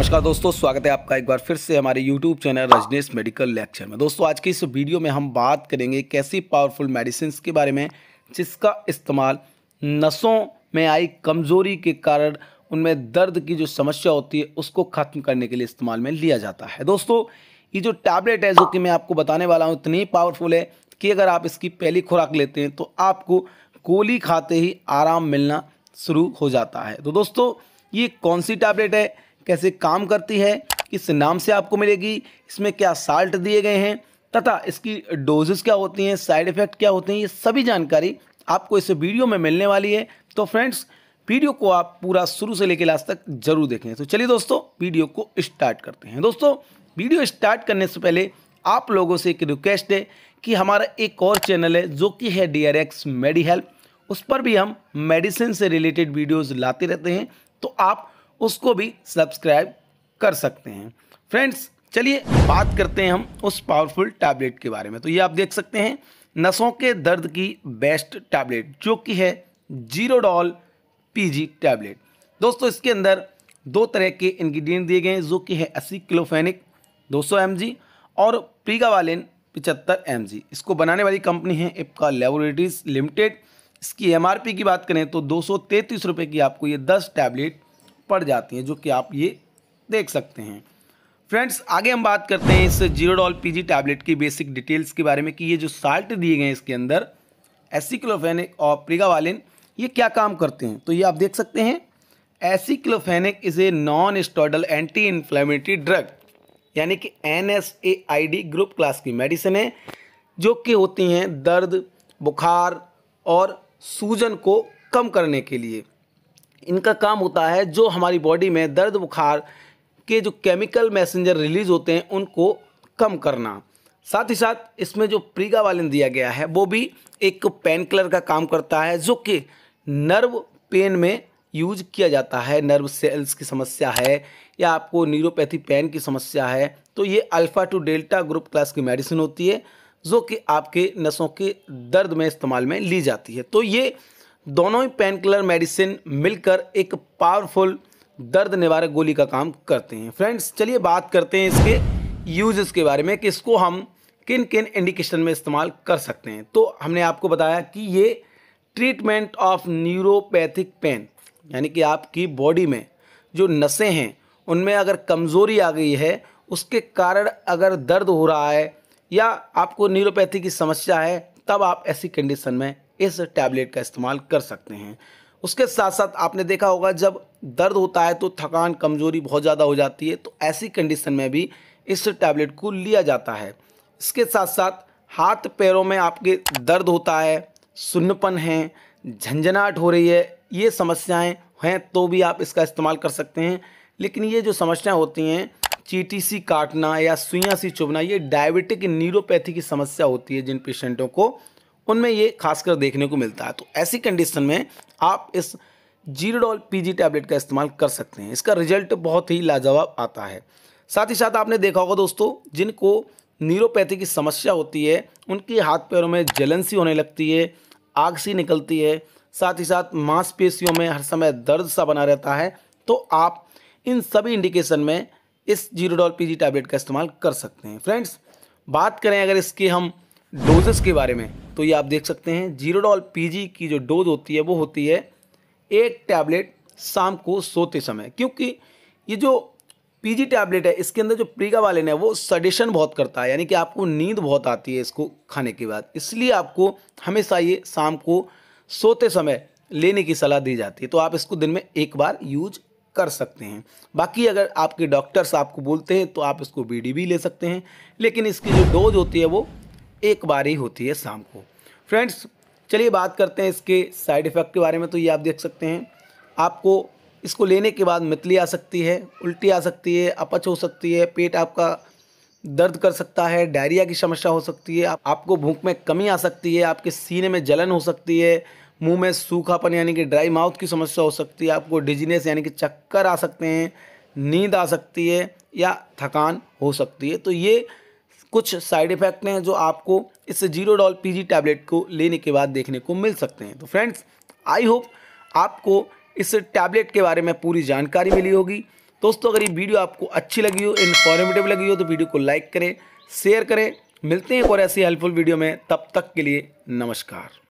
नमस्कार दोस्तों स्वागत है आपका एक बार फिर से हमारे YouTube channel Rajnesh medical lecture में दोस्तों आज की इस वीडियो में हम बात करेंगे कैसी पावरफुल मेडिसिन के बारे में जिसका इस्तेमाल नसों में आई कमज़ोरी के कारण उनमें दर्द की जो समस्या होती है उसको ख़त्म करने के लिए इस्तेमाल में लिया जाता है दोस्तों ये जो टैबलेट है जो कि मैं आपको बताने वाला हूँ इतनी पावरफुल है कि अगर आप इसकी पहली खुराक लेते हैं तो आपको गोली खाते ही आराम मिलना शुरू हो जाता है तो दोस्तों ये कौन सी टैबलेट है कैसे काम करती है किस नाम से आपको मिलेगी इसमें क्या साल्ट दिए गए हैं तथा इसकी डोजेस क्या होती हैं साइड इफ़ेक्ट क्या होते हैं ये सभी जानकारी आपको इस वीडियो में मिलने वाली है तो फ्रेंड्स वीडियो को आप पूरा शुरू से लेकर लास्ट तक जरूर देखें तो चलिए दोस्तों वीडियो को स्टार्ट करते हैं दोस्तों वीडियो स्टार्ट करने से पहले आप लोगों से एक रिक्वेस्ट है कि हमारा एक और चैनल है जो कि है D R X medi help उस पर भी हम मेडिसिन से रिलेटेड वीडियोज़ लाते रहते हैं तो आप उसको भी सब्सक्राइब कर सकते हैं फ्रेंड्स चलिए बात करते हैं हम उस पावरफुल टैबलेट के बारे में तो ये आप देख सकते हैं नसों के दर्द की बेस्ट टैबलेट जो कि है जीरो डॉल पीजी टैबलेट दोस्तों इसके अंदर दो तरह के इंग्रेडिएंट दिए गए हैं जो कि है अस्सी किलोफेनिक 200 सौ और प्रीगावालिन पिचहत्तर एम इसको बनाने वाली कंपनी है इपका लेबोरेटरीज लिमिटेड इसकी एमआरपी की बात करें तो दो सौ की आपको ये दस टैबलेट पड़ जाती हैं जो कि आप ये देख सकते हैं फ्रेंड्स आगे हम बात करते हैं इस जीरोडॉल पीजी टैबलेट की बेसिक डिटेल्स के बारे में कि ये जो साल्ट दिए गए हैं इसके अंदर एसिक्लोफेनिक और प्रिगावालिन ये क्या काम करते हैं तो ये आप देख सकते हैं aceclofenac is a non steroidal anti inflammatory drug यानी कि N S A I D group class की मेडिसिन है जो कि होती हैं दर्द बुखार और सूजन को कम करने के लिए इनका काम होता है जो हमारी बॉडी में दर्द बुखार के जो केमिकल मैसेंजर रिलीज होते हैं उनको कम करना साथ ही साथ इसमें जो प्रीगा वालन दिया गया है वो भी एक पेन किलर का काम करता है जो कि नर्व पेन में यूज किया जाता है नर्व सेल्स की समस्या है या आपको न्यूरोपैथी पेन की समस्या है तो ये alpha two delta group class की मेडिसिन होती है जो कि आपके नसों के दर्द में इस्तेमाल में ली जाती है तो ये दोनों ही पेन किलर मेडिसिन मिलकर एक पावरफुल दर्द निवारक गोली का काम करते हैं फ्रेंड्स चलिए बात करते हैं इसके यूजेस के बारे में कि इसको हम किन किन इंडिकेशन में इस्तेमाल कर सकते हैं तो हमने आपको बताया कि ये ट्रीटमेंट ऑफ न्यूरोपैथिक पेन यानी कि आपकी बॉडी में जो नसें हैं उनमें अगर कमज़ोरी आ गई है उसके कारण अगर दर्द हो रहा है या आपको न्यूरोपैथी की समस्या है तब आप ऐसी कंडीशन में इस टैबलेट का इस्तेमाल कर सकते हैं उसके साथ साथ आपने देखा होगा जब दर्द होता है तो थकान कमज़ोरी बहुत ज़्यादा हो जाती है तो ऐसी कंडीशन में भी इस टैबलेट को लिया जाता है इसके साथ साथ हाथ पैरों में आपके दर्द होता है सुन्नपन है झंझनाहट हो रही है ये समस्याएं हैं तो भी आप इसका इस्तेमाल कर सकते हैं लेकिन ये जो समस्याएं होती हैं चीटी सी काटना या सुइयाँ सी चुभना ये डायबिटिक न्यूरोपैथी की समस्या होती है जिन पेशेंटों को उनमें ये खासकर देखने को मिलता है तो ऐसी कंडीशन में आप इस जीरोडॉल पीजी टैबलेट का इस्तेमाल कर सकते हैं इसका रिजल्ट बहुत ही लाजवाब आता है साथ ही साथ आपने देखा होगा दोस्तों जिनको न्यूरोपैथी की समस्या होती है उनके हाथ पैरों में जलन सी होने लगती है आग सी निकलती है साथ ही साथ मांसपेशियों में हर समय दर्द सा बना रहता है तो आप इन सभी इंडिकेशन में इस जीरोडॉल जी टैबलेट का इस्तेमाल कर सकते हैं फ्रेंड्स बात करें अगर इसके हम डोजेस के बारे में तो ये आप देख सकते हैं जीरोडॉल पीजी की जो डोज होती है वो होती है एक टैबलेट शाम को सोते समय क्योंकि ये जो पीजी टैबलेट है इसके अंदर जो प्रीगा वाले है वो सडेशन बहुत करता है यानी कि आपको नींद बहुत आती है इसको खाने के बाद इसलिए आपको हमेशा ये शाम को सोते समय लेने की सलाह दी जाती है तो आप इसको दिन में एक बार यूज कर सकते हैं बाकी अगर आपके डॉक्टर्स आपको बोलते हैं तो आप इसको बी भी ले सकते हैं लेकिन इसकी जो डोज होती है वो एक बार ही होती है शाम को फ्रेंड्स चलिए बात करते हैं इसके साइड इफ़ेक्ट के बारे में तो ये आप देख सकते हैं आपको इसको लेने के बाद मितली आ सकती है उल्टी आ सकती है अपच हो सकती है पेट आपका दर्द कर सकता है डायरिया की समस्या हो सकती है आपको भूख में कमी आ सकती है आपके सीने में जलन हो सकती है मुंह में सूखापन यानी कि ड्राई माउथ की समस्या हो सकती है आपको डिजीनेस यानी कि चक्कर आ सकते हैं नींद आ सकती है या थकान हो सकती है तो ये कुछ साइड इफेक्ट हैं जो आपको इस जीरो डॉल पीजी टैबलेट को लेने के बाद देखने को मिल सकते हैं तो फ्रेंड्स आई होप आपको इस टैबलेट के बारे में पूरी जानकारी मिली होगी दोस्तों अगर ये वीडियो आपको अच्छी लगी हो इन्फॉर्मेटिव लगी हो तो वीडियो को लाइक करें शेयर करें मिलते हैं एक और ऐसी हेल्पफुल वीडियो में तब तक के लिए नमस्कार